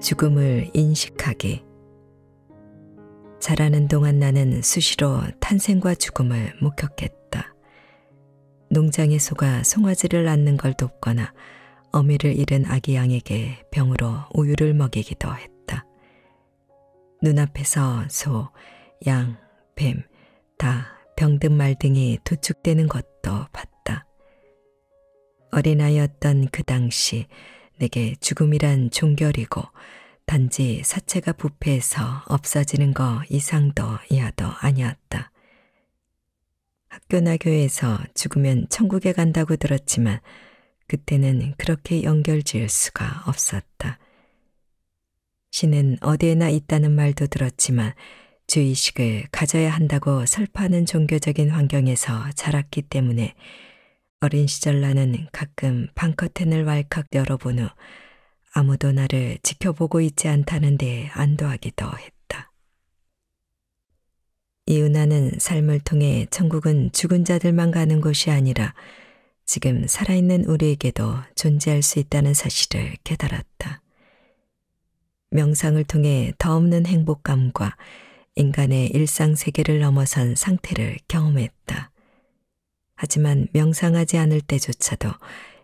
죽음을 인식하기. 자라는 동안 나는 수시로 탄생과 죽음을 목격했다. 농장의 소가 송아지를 낳는 걸 돕거나 어미를 잃은 아기 양에게 병으로 우유를 먹이기도 했다. 눈앞에서 소, 양, 뱀, 다 병든 말등이 도축되는 것도 봤다. 어린아이였던 그 당시 내게 죽음이란 종결이고 단지 사체가 부패해서 없어지는 거 이상도 이하도 아니었다. 학교나 교회에서 죽으면 천국에 간다고 들었지만 그때는 그렇게 연결 지을 수가 없었다. 신은 어디에나 있다는 말도 들었지만 주의식을 가져야 한다고 설파하는 종교적인 환경에서 자랐기 때문에 어린 시절 나는 가끔 방커튼을 왈칵 열어본 후 아무도 나를 지켜보고 있지 않다는 데 안도하기도 했다. 이유나는 삶을 통해 천국은 죽은 자들만 가는 곳이 아니라 지금 살아있는 우리에게도 존재할 수 있다는 사실을 깨달았다. 명상을 통해 더없는 행복감과 인간의 일상 세계를 넘어선 상태를 경험했다. 하지만 명상하지 않을 때조차도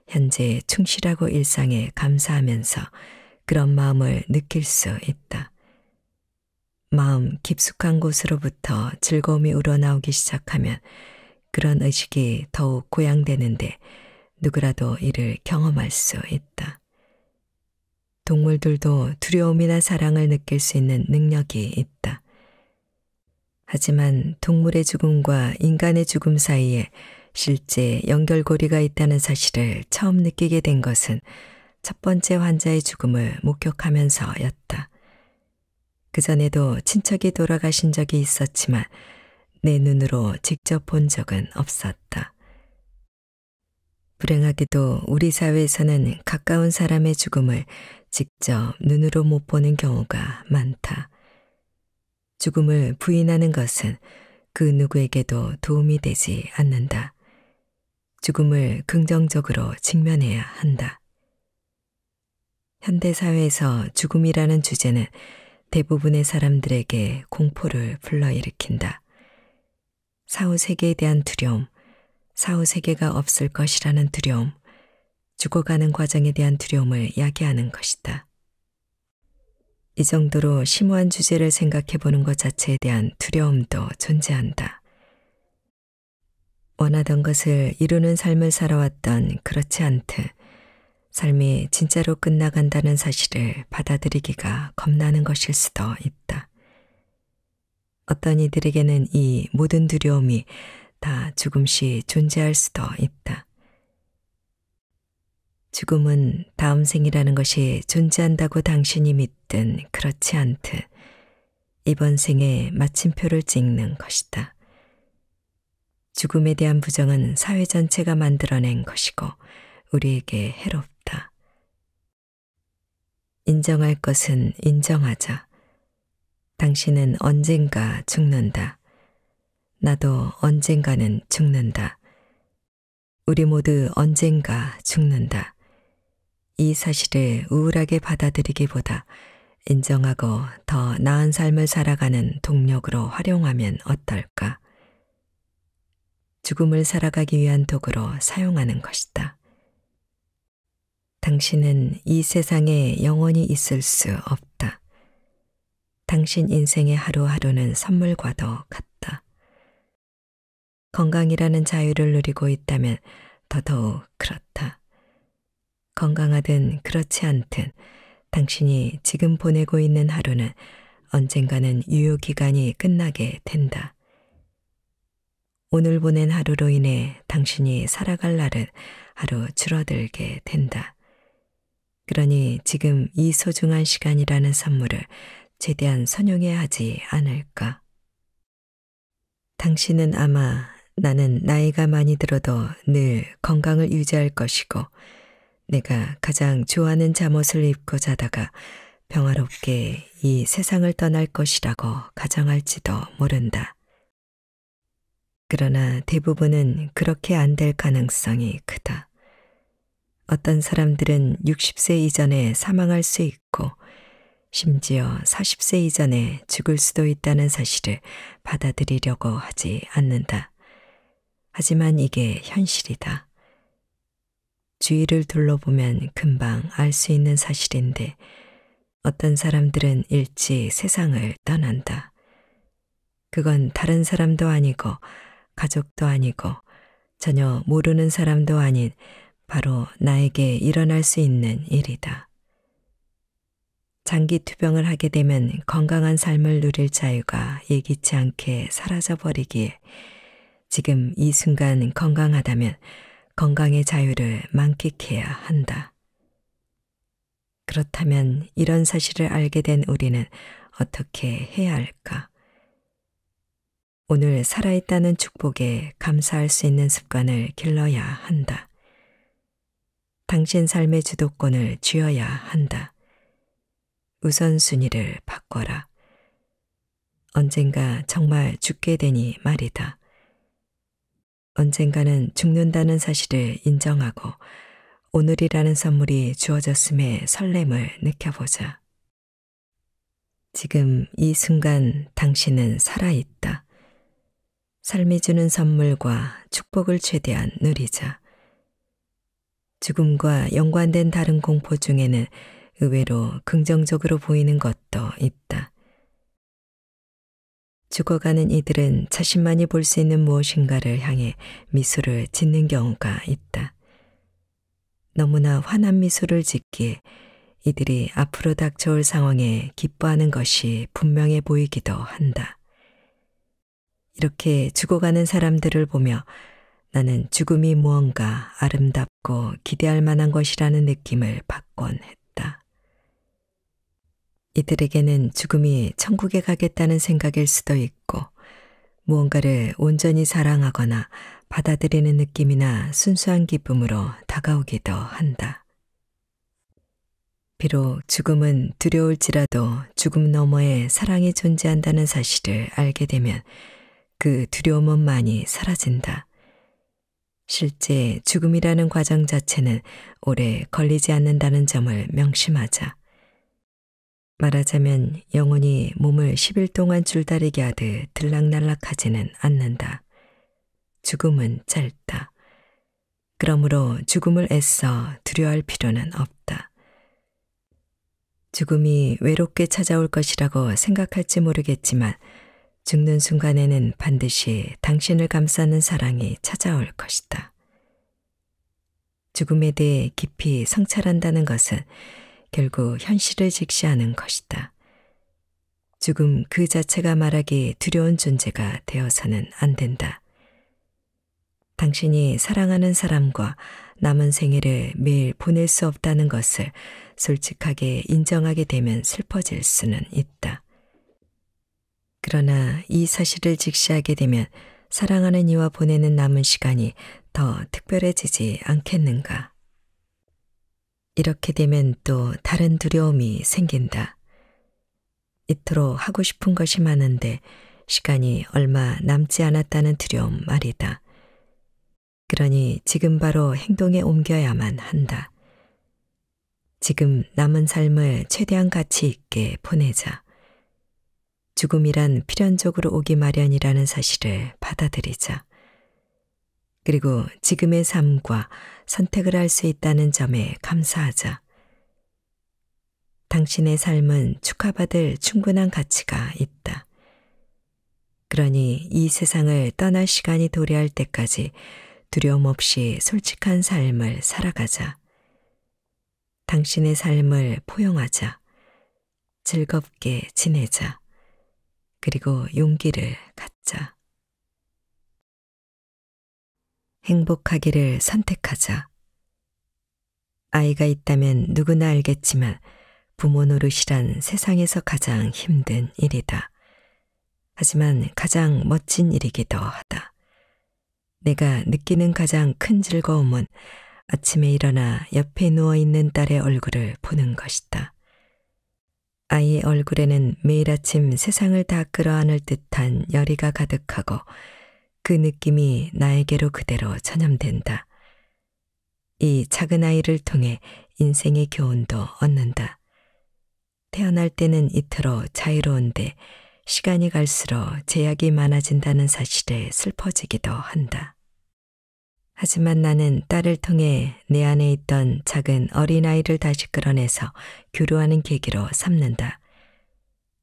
현재의 충실하고 일상에 감사하면서 그런 마음을 느낄 수 있다. 마음 깊숙한 곳으로부터 즐거움이 우러나오기 시작하면 그런 의식이 더욱 고양되는데 누구라도 이를 경험할 수 있다. 동물들도 두려움이나 사랑을 느낄 수 있는 능력이 있다. 하지만 동물의 죽음과 인간의 죽음 사이에 실제 연결고리가 있다는 사실을 처음 느끼게 된 것은 첫 번째 환자의 죽음을 목격하면서였다. 그전에도 친척이 돌아가신 적이 있었지만 내 눈으로 직접 본 적은 없었다. 불행하게도 우리 사회에서는 가까운 사람의 죽음을 직접 눈으로 못 보는 경우가 많다. 죽음을 부인하는 것은 그 누구에게도 도움이 되지 않는다. 죽음을 긍정적으로 직면해야 한다. 현대사회에서 죽음이라는 주제는 대부분의 사람들에게 공포를 불러일으킨다. 사후 세계에 대한 두려움, 사후 세계가 없을 것이라는 두려움, 죽어가는 과정에 대한 두려움을 야기하는 것이다. 이 정도로 심오한 주제를 생각해 보는 것 자체에 대한 두려움도 존재한다. 원하던 것을 이루는 삶을 살아왔던 그렇지 않듯 삶이 진짜로 끝나간다는 사실을 받아들이기가 겁나는 것일 수도 있다. 어떤 이들에게는 이 모든 두려움이 다 죽음시 존재할 수도 있다. 죽음은 다음 생이라는 것이 존재한다고 당신이 믿든 그렇지 않듯 이번 생에 마침표를 찍는 것이다. 죽음에 대한 부정은 사회 전체가 만들어낸 것이고 우리에게 해롭다. 인정할 것은 인정하자. 당신은 언젠가 죽는다. 나도 언젠가는 죽는다. 우리 모두 언젠가 죽는다. 이 사실을 우울하게 받아들이기보다 인정하고 더 나은 삶을 살아가는 동력으로 활용하면 어떨까? 죽음을 살아가기 위한 도구로 사용하는 것이다. 당신은 이 세상에 영원히 있을 수 없다. 당신 인생의 하루하루는 선물과도 같다. 건강이라는 자유를 누리고 있다면 더더욱 그렇다. 건강하든 그렇지 않든 당신이 지금 보내고 있는 하루는 언젠가는 유효기간이 끝나게 된다. 오늘 보낸 하루로 인해 당신이 살아갈 날은 하루 줄어들게 된다. 그러니 지금 이 소중한 시간이라는 선물을 최대한 선용해야 하지 않을까. 당신은 아마 나는 나이가 많이 들어도 늘 건강을 유지할 것이고 내가 가장 좋아하는 잠옷을 입고 자다가 평화롭게 이 세상을 떠날 것이라고 가정할지도 모른다. 그러나 대부분은 그렇게 안 될 가능성이 크다. 어떤 사람들은 60세 이전에 사망할 수 있고 심지어 40세 이전에 죽을 수도 있다는 사실을 받아들이려고 하지 않는다. 하지만 이게 현실이다. 주위를 둘러보면 금방 알 수 있는 사실인데 어떤 사람들은 일찍 세상을 떠난다. 그건 다른 사람도 아니고 가족도 아니고 전혀 모르는 사람도 아닌 바로 나에게 일어날 수 있는 일이다. 장기 투병을 하게 되면 건강한 삶을 누릴 자유가 예기치 않게 사라져버리기에 지금 이 순간 건강하다면 건강의 자유를 만끽해야 한다. 그렇다면 이런 사실을 알게 된 우리는 어떻게 해야 할까? 오늘 살아있다는 축복에 감사할 수 있는 습관을 길러야 한다. 당신 삶의 주도권을 쥐어야 한다. 우선순위를 바꿔라. 언젠가 정말 죽게 되니 말이다. 언젠가는 죽는다는 사실을 인정하고 오늘이라는 선물이 주어졌음에 설렘을 느껴보자. 지금 이 순간 당신은 살아있다. 삶이 주는 선물과 축복을 최대한 누리자. 죽음과 연관된 다른 공포 중에는 의외로 긍정적으로 보이는 것도 있다. 죽어가는 이들은 자신만이 볼 수 있는 무엇인가를 향해 미소를 짓는 경우가 있다. 너무나 환한 미소를 짓기에 이들이 앞으로 닥쳐올 상황에 기뻐하는 것이 분명해 보이기도 한다. 이렇게 죽어가는 사람들을 보며 나는 죽음이 무언가 아름답고 기대할 만한 것이라는 느낌을 받곤 했다. 이들에게는 죽음이 천국에 가겠다는 생각일 수도 있고 무언가를 온전히 사랑하거나 받아들이는 느낌이나 순수한 기쁨으로 다가오기도 한다. 비록 죽음은 두려울지라도 죽음 너머에 사랑이 존재한다는 사실을 알게 되면 그두려움은많이 사라진다. 실제 죽음이라는 과정 자체는 오래 걸리지 않는다는 점을 명심하자. 말하자면 영혼이 몸을 10일 동안 줄다리게 하듯 들락날락하지는 않는다. 죽음은 짧다. 그러므로 죽음을 애써 두려워할 필요는 없다. 죽음이 외롭게 찾아올 것이라고 생각할지 모르겠지만 죽는 순간에는 반드시 당신을 감싸는 사랑이 찾아올 것이다. 죽음에 대해 깊이 성찰한다는 것은 결국 현실을 직시하는 것이다. 죽음 그 자체가 말하기 두려운 존재가 되어서는 안 된다. 당신이 사랑하는 사람과 남은 생애를 매일 보낼 수 없다는 것을 솔직하게 인정하게 되면 슬퍼질 수는 있다. 그러나 이 사실을 직시하게 되면 사랑하는 이와 보내는 남은 시간이 더 특별해지지 않겠는가. 이렇게 되면 또 다른 두려움이 생긴다. 이토록 하고 싶은 것이 많은데 시간이 얼마 남지 않았다는 두려움 말이다. 그러니 지금 바로 행동에 옮겨야만 한다. 지금 남은 삶을 최대한 가치 있게 보내자. 죽음이란 필연적으로 오기 마련이라는 사실을 받아들이자. 그리고 지금의 삶과 선택을 할 수 있다는 점에 감사하자. 당신의 삶은 축하받을 충분한 가치가 있다. 그러니 이 세상을 떠날 시간이 도래할 때까지 두려움 없이 솔직한 삶을 살아가자. 당신의 삶을 포용하자. 즐겁게 지내자. 그리고 용기를 갖자. 행복하기를 선택하자. 아이가 있다면 누구나 알겠지만 부모 노릇이란 세상에서 가장 힘든 일이다. 하지만 가장 멋진 일이기도 하다. 내가 느끼는 가장 큰 즐거움은 아침에 일어나 옆에 누워있는 딸의 얼굴을 보는 것이다. 아이의 얼굴에는 매일 아침 세상을 다 끌어안을 듯한 열의가 가득하고 그 느낌이 나에게로 그대로 전염된다. 이 작은 아이를 통해 인생의 교훈도 얻는다. 태어날 때는 이토록 자유로운데 시간이 갈수록 제약이 많아진다는 사실에 슬퍼지기도 한다. 하지만 나는 딸을 통해 내 안에 있던 작은 어린아이를 다시 끌어내서 교류하는 계기로 삼는다.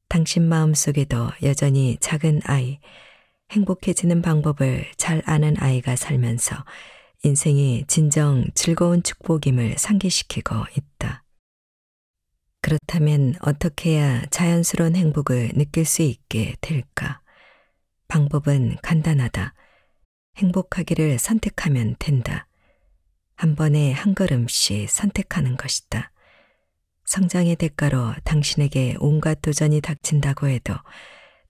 당신 마음 속에도 여전히 작은 아이, 행복해지는 방법을 잘 아는 아이가 살면서 인생이 진정 즐거운 축복임을 상기시키고 있다. 그렇다면 어떻게 해야 자연스러운 행복을 느낄 수 있게 될까? 방법은 간단하다. 행복하기를 선택하면 된다. 한 번에 한 걸음씩 선택하는 것이다. 성장의 대가로 당신에게 온갖 도전이 닥친다고 해도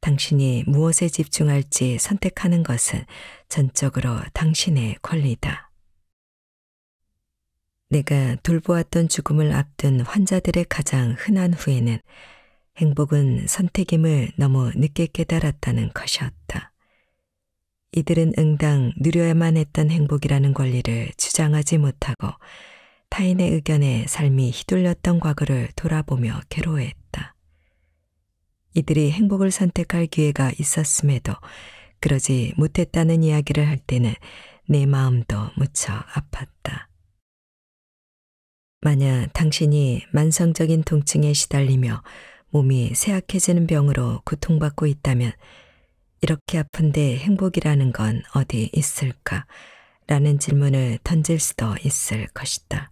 당신이 무엇에 집중할지 선택하는 것은 전적으로 당신의 권리다. 내가 돌보았던 죽음을 앞둔 환자들의 가장 흔한 후에는 행복은 선택임을 너무 늦게 깨달았다는 것이었다. 이들은 응당 누려야만 했던 행복이라는 권리를 주장하지 못하고 타인의 의견에 삶이 휘둘렸던 과거를 돌아보며 괴로워했다. 이들이 행복을 선택할 기회가 있었음에도 그러지 못했다는 이야기를 할 때는 내 마음도 무척 아팠다. 만약 당신이 만성적인 통증에 시달리며 몸이 쇠약해지는 병으로 고통받고 있다면 이렇게 아픈데 행복이라는 건 어디 있을까? 라는 질문을 던질 수도 있을 것이다.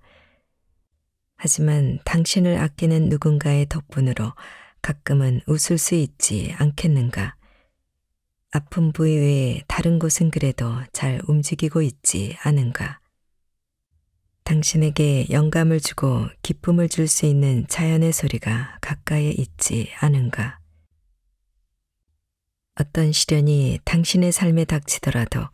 하지만 당신을 아끼는 누군가의 덕분으로 가끔은 웃을 수 있지 않겠는가? 아픈 부위 외에 다른 곳은 그래도 잘 움직이고 있지 않은가? 당신에게 영감을 주고 기쁨을 줄 수 있는 자연의 소리가 가까이 있지 않은가? 어떤 시련이 당신의 삶에 닥치더라도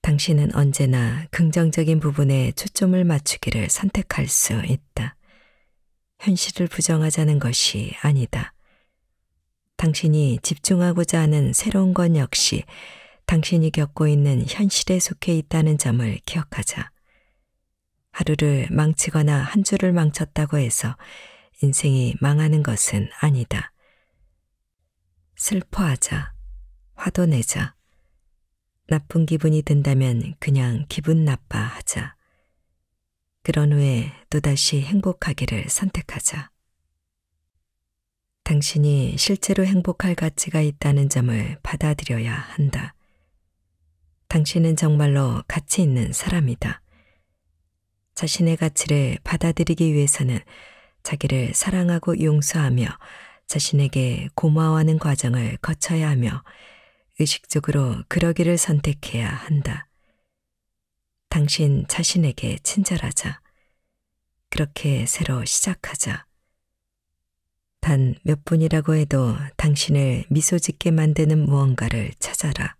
당신은 언제나 긍정적인 부분에 초점을 맞추기를 선택할 수 있다. 현실을 부정하자는 것이 아니다. 당신이 집중하고자 하는 새로운 건 역시 당신이 겪고 있는 현실에 속해 있다는 점을 기억하자. 하루를 망치거나 한 주를 망쳤다고 해서 인생이 망하는 것은 아니다. 슬퍼하자. 화도 내자. 나쁜 기분이 든다면 그냥 기분 나빠 하자. 그런 후에 또다시 행복하기를 선택하자. 당신이 실제로 행복할 가치가 있다는 점을 받아들여야 한다. 당신은 정말로 가치 있는 사람이다. 자신의 가치를 받아들이기 위해서는 자기를 사랑하고 용서하며 자신에게 고마워하는 과정을 거쳐야 하며 의식적으로 그러기를 선택해야 한다. 당신 자신에게 친절하자. 그렇게 새로 시작하자. 단 몇 분이라고 해도 당신을 미소 짓게 만드는 무언가를 찾아라.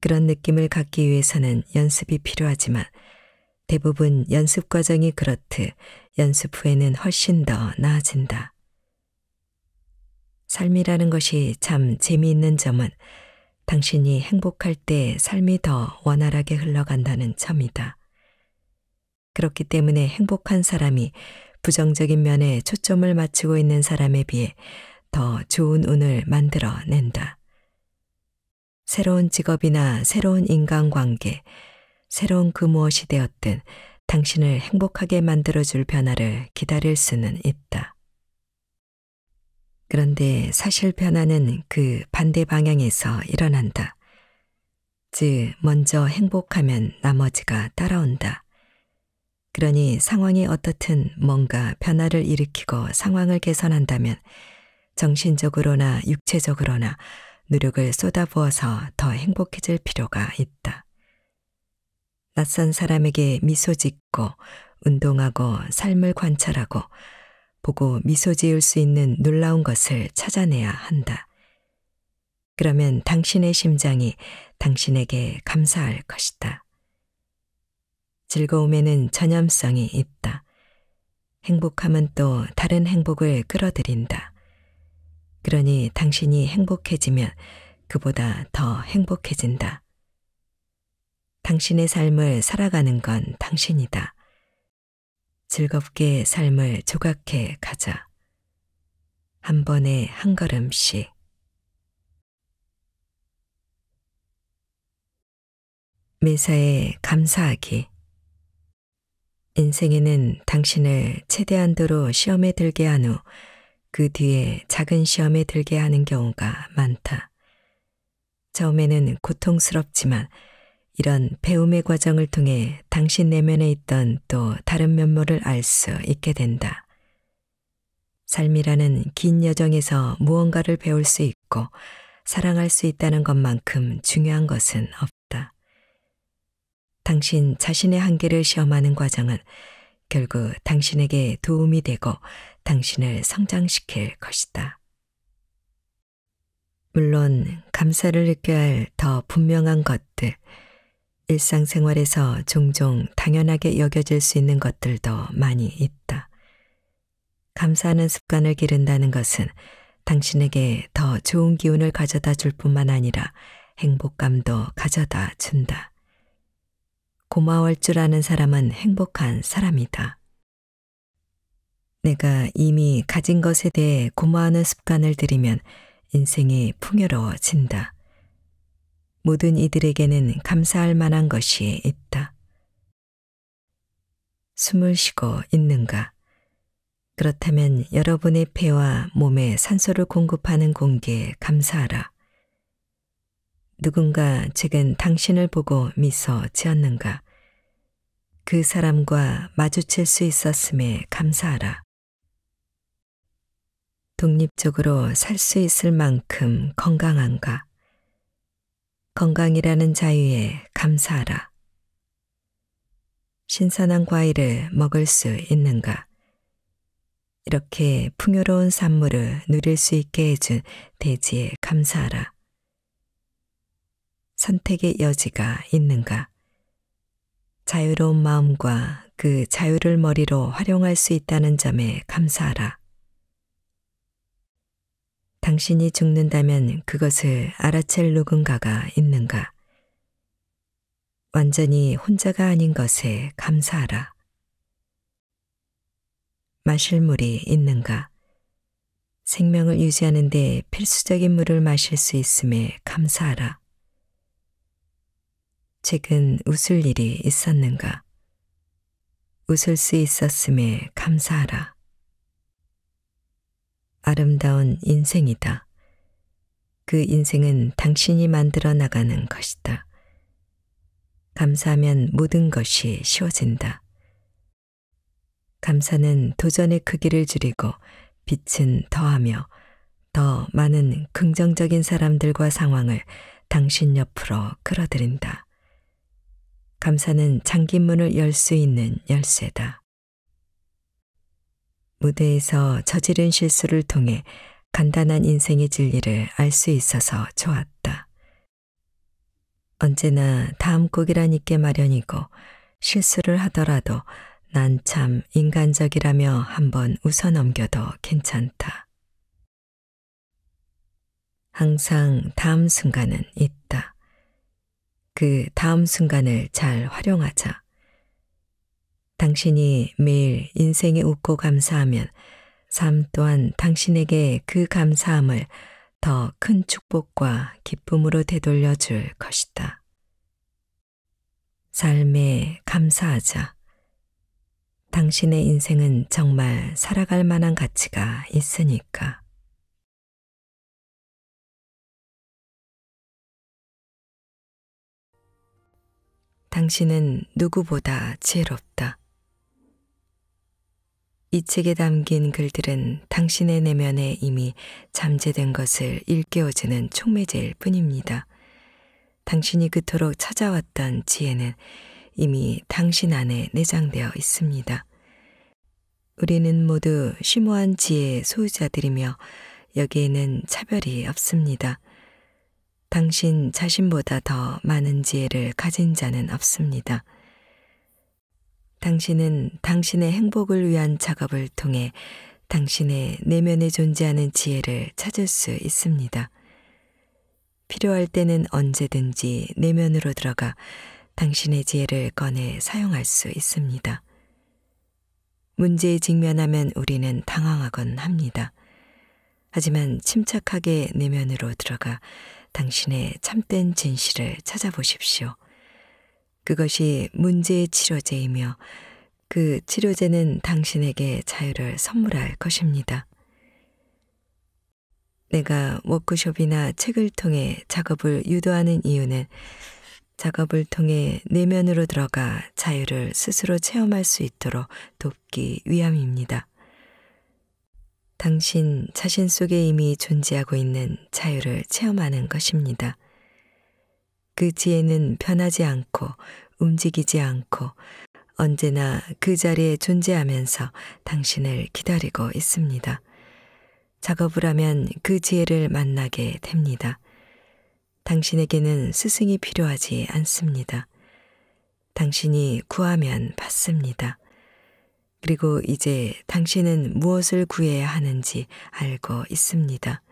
그런 느낌을 갖기 위해서는 연습이 필요하지만 대부분 연습 과정이 그렇듯 연습 후에는 훨씬 더 나아진다. 삶이라는 것이 참 재미있는 점은 당신이 행복할 때 삶이 더 원활하게 흘러간다는 점이다. 그렇기 때문에 행복한 사람이 부정적인 면에 초점을 맞추고 있는 사람에 비해 더 좋은 운을 만들어 낸다. 새로운 직업이나 새로운 인간관계, 새로운 그 무엇이 되었든 당신을 행복하게 만들어줄 변화를 기다릴 수는 있다. 그런데 사실 변화는 그 반대 방향에서 일어난다. 즉, 먼저 행복하면 나머지가 따라온다. 그러니 상황이 어떻든 뭔가 변화를 일으키고 상황을 개선한다면 정신적으로나 육체적으로나 노력을 쏟아부어서 더 행복해질 필요가 있다. 낯선 사람에게 미소 짓고 운동하고 삶을 관찰하고 보고 미소 지을 수 있는 놀라운 것을 찾아내야 한다. 그러면 당신의 심장이 당신에게 감사할 것이다. 즐거움에는 전염성이 있다. 행복함은 또 다른 행복을 끌어들인다. 그러니 당신이 행복해지면 그보다 더 행복해진다. 당신의 삶을 살아가는 건 당신이다. 즐겁게 삶을 조각해 가자. 한 번에 한 걸음씩. 매사에 감사하기. 인생에는 당신을 최대한도로 시험에 들게 한 후 그 뒤에 작은 시험에 들게 하는 경우가 많다. 처음에는 고통스럽지만 이런 배움의 과정을 통해 당신 내면에 있던 또 다른 면모를 알 수 있게 된다. 삶이라는 긴 여정에서 무언가를 배울 수 있고 사랑할 수 있다는 것만큼 중요한 것은 없다. 당신 자신의 한계를 시험하는 과정은 결국 당신에게 도움이 되고 당신을 성장시킬 것이다. 물론 감사를 느껴야 할 더 분명한 것들, 일상생활에서 종종 당연하게 여겨질 수 있는 것들도 많이 있다. 감사하는 습관을 기른다는 것은 당신에게 더 좋은 기운을 가져다 줄 뿐만 아니라 행복감도 가져다 준다. 고마울 줄 아는 사람은 행복한 사람이다. 내가 이미 가진 것에 대해 고마워하는 습관을 들이면 인생이 풍요로워진다. 모든 이들에게는 감사할 만한 것이 있다. 숨을 쉬고 있는가? 그렇다면 여러분의 폐와 몸에 산소를 공급하는 공기에 감사하라. 누군가 최근 당신을 보고 미소 지었는가? 그 사람과 마주칠 수 있었음에 감사하라. 독립적으로 살 수 있을 만큼 건강한가? 건강이라는 자유에 감사하라. 신선한 과일을 먹을 수 있는가? 이렇게 풍요로운 산물을 누릴 수 있게 해준 대지에 감사하라. 선택의 여지가 있는가? 자유로운 마음과 그 자유를 머리로 활용할 수 있다는 점에 감사하라. 당신이 죽는다면 그것을 알아챌 누군가가 있는가? 완전히 혼자가 아닌 것에 감사하라. 마실 물이 있는가? 생명을 유지하는 데 필수적인 물을 마실 수 있음에 감사하라. 최근 웃을 일이 있었는가? 웃을 수 있었음에 감사하라. 아름다운 인생이다. 그 인생은 당신이 만들어 나가는 것이다. 감사하면 모든 것이 쉬워진다. 감사는 도전의 크기를 줄이고 빛은 더하며 더 많은 긍정적인 사람들과 상황을 당신 옆으로 끌어들인다. 감사는 잠긴 문을 열 수 있는 열쇠다. 무대에서 저지른 실수를 통해 간단한 인생의 진리를 알 수 있어서 좋았다. 언제나 다음 곡이란 있게 마련이고 실수를 하더라도 난 참 인간적이라며 한번 웃어넘겨도 괜찮다. 항상 다음 순간은 있다. 그 다음 순간을 잘 활용하자. 당신이 매일 인생에 웃고 감사하면 삶 또한 당신에게 그 감사함을 더 큰 축복과 기쁨으로 되돌려 줄 것이다. 삶에 감사하자. 당신의 인생은 정말 살아갈 만한 가치가 있으니까. 당신은 누구보다 지혜롭다. 이 책에 담긴 글들은 당신의 내면에 이미 잠재된 것을 일깨워주는 촉매제일 뿐입니다. 당신이 그토록 찾아왔던 지혜는 이미 당신 안에 내장되어 있습니다. 우리는 모두 심오한 지혜의 소유자들이며 여기에는 차별이 없습니다. 당신 자신보다 더 많은 지혜를 가진 자는 없습니다. 당신은 당신의 행복을 위한 작업을 통해 당신의 내면에 존재하는 지혜를 찾을 수 있습니다. 필요할 때는 언제든지 내면으로 들어가 당신의 지혜를 꺼내 사용할 수 있습니다. 문제에 직면하면 우리는 당황하곤 합니다. 하지만 침착하게 내면으로 들어가 당신의 참된 진실을 찾아보십시오. 그것이 문제의 치료제이며 그 치료제는 당신에게 자유를 선물할 것입니다. 내가 워크숍이나 책을 통해 작업을 유도하는 이유는 작업을 통해 내면으로 들어가 자유를 스스로 체험할 수 있도록 돕기 위함입니다. 당신 자신 속에 이미 존재하고 있는 자유를 체험하는 것입니다. 그 지혜는 변하지 않고 움직이지 않고 언제나 그 자리에 존재하면서 당신을 기다리고 있습니다. 작업을 하면 그 지혜를 만나게 됩니다. 당신에게는 스승이 필요하지 않습니다. 당신이 구하면 받습니다. 그리고 이제 당신은 무엇을 구해야 하는지 알고 있습니다.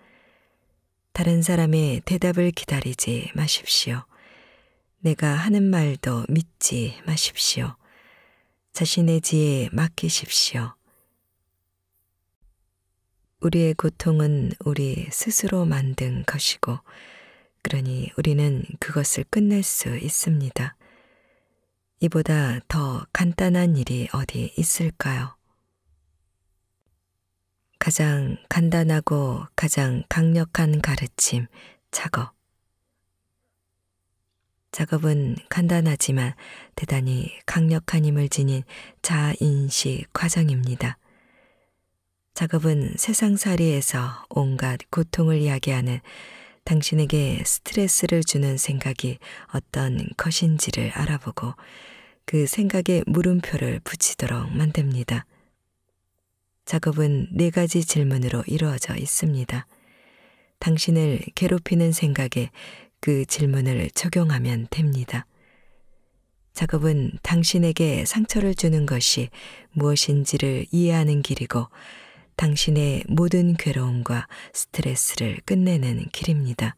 다른 사람의 대답을 기다리지 마십시오. 내가 하는 말도 믿지 마십시오. 자신의 지혜에 맡기십시오. 우리의 고통은 우리 스스로 만든 것이고, 그러니 우리는 그것을 끝낼 수 있습니다. 이보다 더 간단한 일이 어디 있을까요? 가장 간단하고 가장 강력한 가르침, 작업. 작업은 간단하지만 대단히 강력한 힘을 지닌 자인식 과정입니다. 작업은 세상살이에서 온갖 고통을 이야기하는 당신에게 스트레스를 주는 생각이 어떤 것인지를 알아보고 그 생각에 물음표를 붙이도록 만듭니다. 작업은 네 가지 질문으로 이루어져 있습니다. 당신을 괴롭히는 생각에 그 질문을 적용하면 됩니다. 작업은 당신에게 상처를 주는 것이 무엇인지를 이해하는 길이고 당신의 모든 괴로움과 스트레스를 끝내는 길입니다.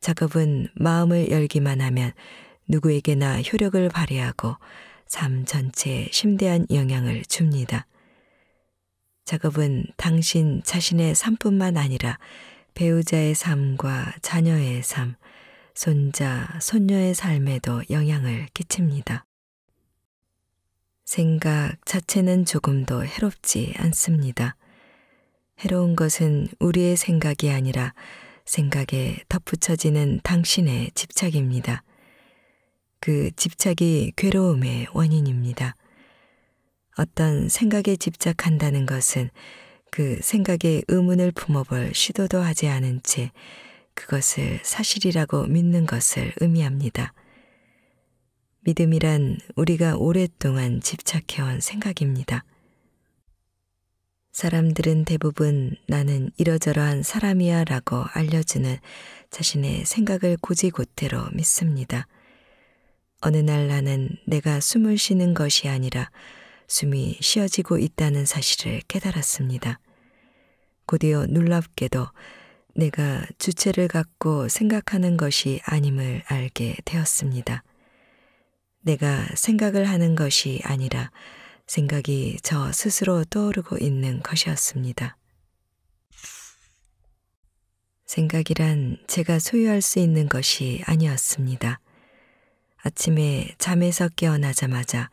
작업은 마음을 열기만 하면 누구에게나 효력을 발휘하고 삶 전체에 심대한 영향을 줍니다. 작업은 당신 자신의 삶뿐만 아니라 배우자의 삶과 자녀의 삶, 손자, 손녀의 삶에도 영향을 끼칩니다. 생각 자체는 조금도 해롭지 않습니다. 해로운 것은 우리의 생각이 아니라 생각에 덧붙여지는 당신의 집착입니다. 그 집착이 괴로움의 원인입니다. 어떤 생각에 집착한다는 것은 그 생각에 의문을 품어볼 시도도 하지 않은 채 그것을 사실이라고 믿는 것을 의미합니다. 믿음이란 우리가 오랫동안 집착해온 생각입니다. 사람들은 대부분 나는 이러저러한 사람이야 라고 알려주는 자신의 생각을 고지고대로 믿습니다. 어느 날 나는 내가 숨을 쉬는 것이 아니라 숨이 쉬어지고 있다는 사실을 깨달았습니다. 곧이어 놀랍게도 내가 주체를 갖고 생각하는 것이 아님을 알게 되었습니다. 내가 생각을 하는 것이 아니라 생각이 저 스스로 떠오르고 있는 것이었습니다. 생각이란 제가 소유할 수 있는 것이 아니었습니다. 아침에 잠에서 깨어나자마자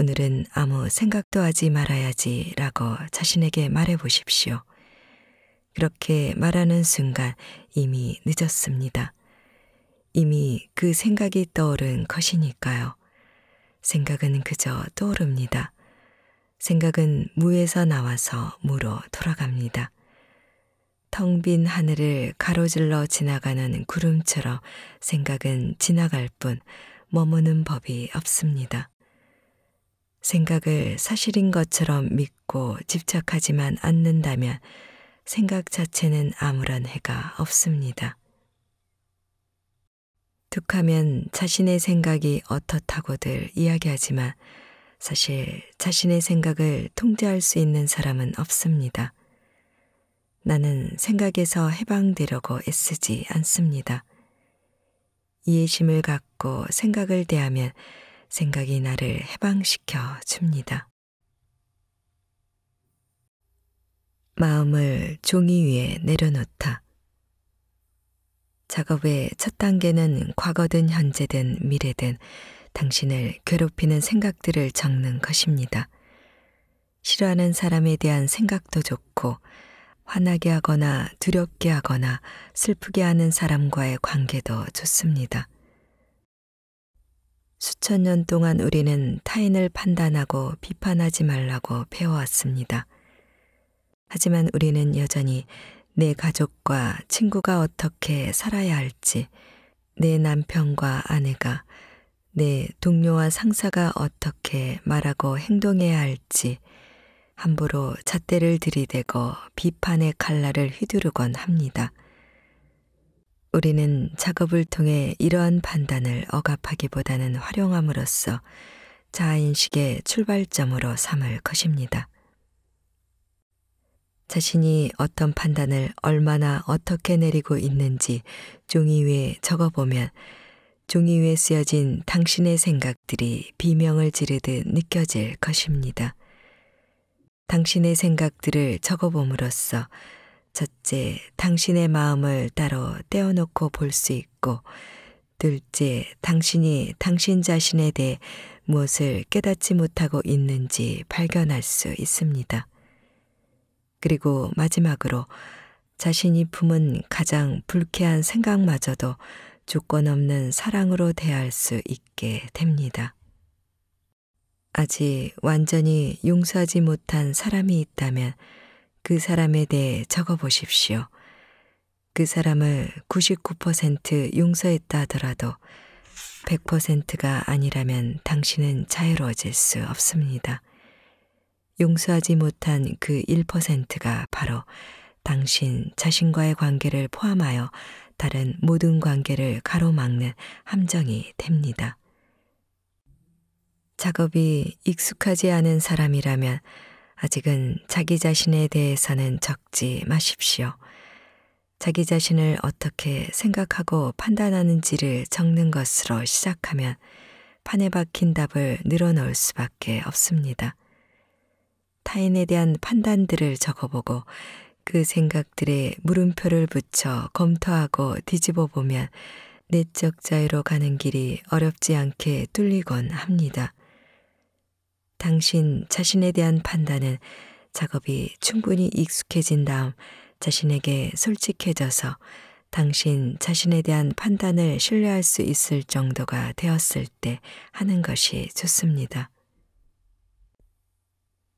오늘은 아무 생각도 하지 말아야지 라고 자신에게 말해 보십시오. 그렇게 말하는 순간 이미 늦었습니다. 이미 그 생각이 떠오른 것이니까요. 생각은 그저 떠오릅니다. 생각은 무에서 나와서 무로 돌아갑니다. 텅 빈 하늘을 가로질러 지나가는 구름처럼 생각은 지나갈 뿐 머무는 법이 없습니다. 생각을 사실인 것처럼 믿고 집착하지만 않는다면 생각 자체는 아무런 해가 없습니다. 툭하면 자신의 생각이 어떻다고들 이야기하지만 사실 자신의 생각을 통제할 수 있는 사람은 없습니다. 나는 생각에서 해방되려고 애쓰지 않습니다. 이해심을 갖고 생각을 대하면 생각이 나를 해방시켜 줍니다. 마음을 종이 위에 내려놓다. 작업의 첫 단계는 과거든 현재든 미래든 당신을 괴롭히는 생각들을 적는 것입니다. 싫어하는 사람에 대한 생각도 좋고, 화나게 하거나 두렵게 하거나 슬프게 하는 사람과의 관계도 좋습니다. 수천 년 동안 우리는 타인을 판단하고 비판하지 말라고 배워왔습니다. 하지만 우리는 여전히 내 가족과 친구가 어떻게 살아야 할지, 내 남편과 아내가, 내 동료와 상사가 어떻게 말하고 행동해야 할지, 함부로 잣대를 들이대고 비판의 칼날을 휘두르곤 합니다. 우리는 작업을 통해 이러한 판단을 억압하기보다는 활용함으로써 자아인식의 출발점으로 삼을 것입니다. 자신이 어떤 판단을 얼마나 어떻게 내리고 있는지 종이 위에 적어보면 종이 위에 쓰여진 당신의 생각들이 비명을 지르듯 느껴질 것입니다. 당신의 생각들을 적어봄으로써 첫째, 당신의 마음을 따로 떼어놓고 볼 수 있고, 둘째, 당신이 당신 자신에 대해 무엇을 깨닫지 못하고 있는지 발견할 수 있습니다. 그리고 마지막으로 자신이 품은 가장 불쾌한 생각마저도 조건 없는 사랑으로 대할 수 있게 됩니다. 아직 완전히 용서하지 못한 사람이 있다면 그 사람에 대해 적어 보십시오. 그 사람을 99% 용서했다 하더라도 100%가 아니라면 당신은 자유로워질 수 없습니다. 용서하지 못한 그 1%가 바로 당신 자신과의 관계를 포함하여 다른 모든 관계를 가로막는 함정이 됩니다. 작업이 익숙하지 않은 사람이라면 아직은 자기 자신에 대해서는 적지 마십시오. 자기 자신을 어떻게 생각하고 판단하는지를 적는 것으로 시작하면 판에 박힌 답을 늘어놓을 수밖에 없습니다. 타인에 대한 판단들을 적어보고 그 생각들에 물음표를 붙여 검토하고 뒤집어 보면 내적 자유로 가는 길이 어렵지 않게 뚫리곤 합니다. 당신 자신에 대한 판단은 작업이 충분히 익숙해진 다음 자신에게 솔직해져서 당신 자신에 대한 판단을 신뢰할 수 있을 정도가 되었을 때 하는 것이 좋습니다.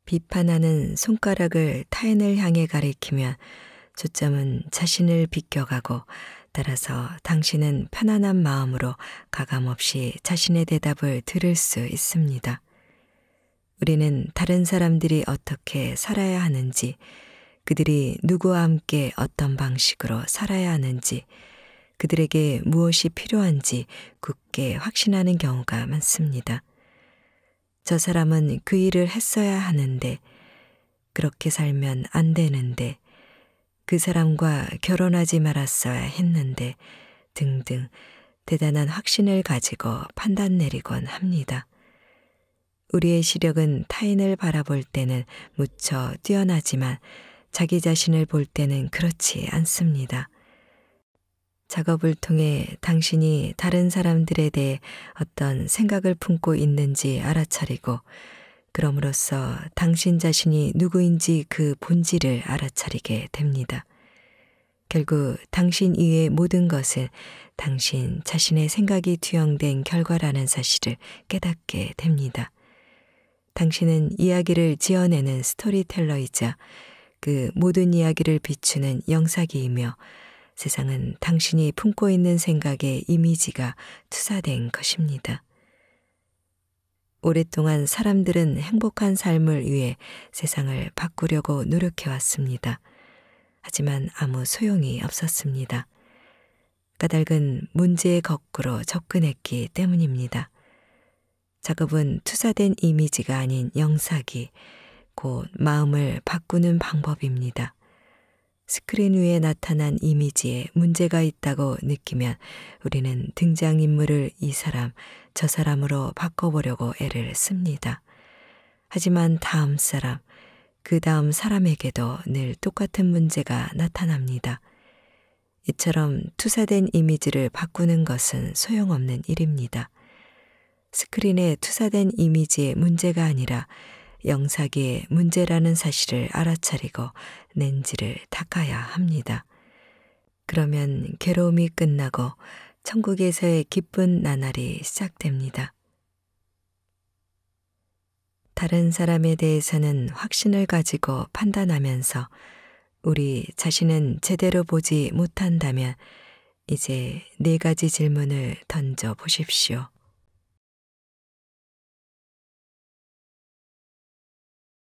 비판하는 손가락을 타인을 향해 가리키면 초점은 자신을 비껴가고 따라서 당신은 편안한 마음으로 가감없이 자신의 대답을 들을 수 있습니다. 우리는 다른 사람들이 어떻게 살아야 하는지, 그들이 누구와 함께 어떤 방식으로 살아야 하는지, 그들에게 무엇이 필요한지 굳게 확신하는 경우가 많습니다. 저 사람은 그 일을 했어야 하는데, 그렇게 살면 안 되는데, 그 사람과 결혼하지 말았어야 했는데, 등등 대단한 확신을 가지고 판단 내리곤 합니다. 우리의 시력은 타인을 바라볼 때는 무척 뛰어나지만 자기 자신을 볼 때는 그렇지 않습니다. 작업을 통해 당신이 다른 사람들에 대해 어떤 생각을 품고 있는지 알아차리고, 그럼으로써 당신 자신이 누구인지 그 본질을 알아차리게 됩니다. 결국 당신 이외의 모든 것은 당신 자신의 생각이 투영된 결과라는 사실을 깨닫게 됩니다. 당신은 이야기를 지어내는 스토리텔러이자 그 모든 이야기를 비추는 영사기이며 세상은 당신이 품고 있는 생각의 이미지가 투사된 것입니다. 오랫동안 사람들은 행복한 삶을 위해 세상을 바꾸려고 노력해왔습니다. 하지만 아무 소용이 없었습니다. 까닭은 문제의 거꾸로 접근했기 때문입니다. 작업은 투사된 이미지가 아닌 영사기, 곧 마음을 바꾸는 방법입니다. 스크린 위에 나타난 이미지에 문제가 있다고 느끼면 우리는 등장인물을 이 사람, 저 사람으로 바꿔보려고 애를 씁니다. 하지만 다음 사람, 그 다음 사람에게도 늘 똑같은 문제가 나타납니다. 이처럼 투사된 이미지를 바꾸는 것은 소용없는 일입니다. 스크린에 투사된 이미지의 문제가 아니라 영사기의 문제라는 사실을 알아차리고 렌즈를 닦아야 합니다. 그러면 괴로움이 끝나고 천국에서의 기쁜 나날이 시작됩니다. 다른 사람에 대해서는 확신을 가지고 판단하면서 우리 자신은 제대로 보지 못한다면 이제 네 가지 질문을 던져 보십시오.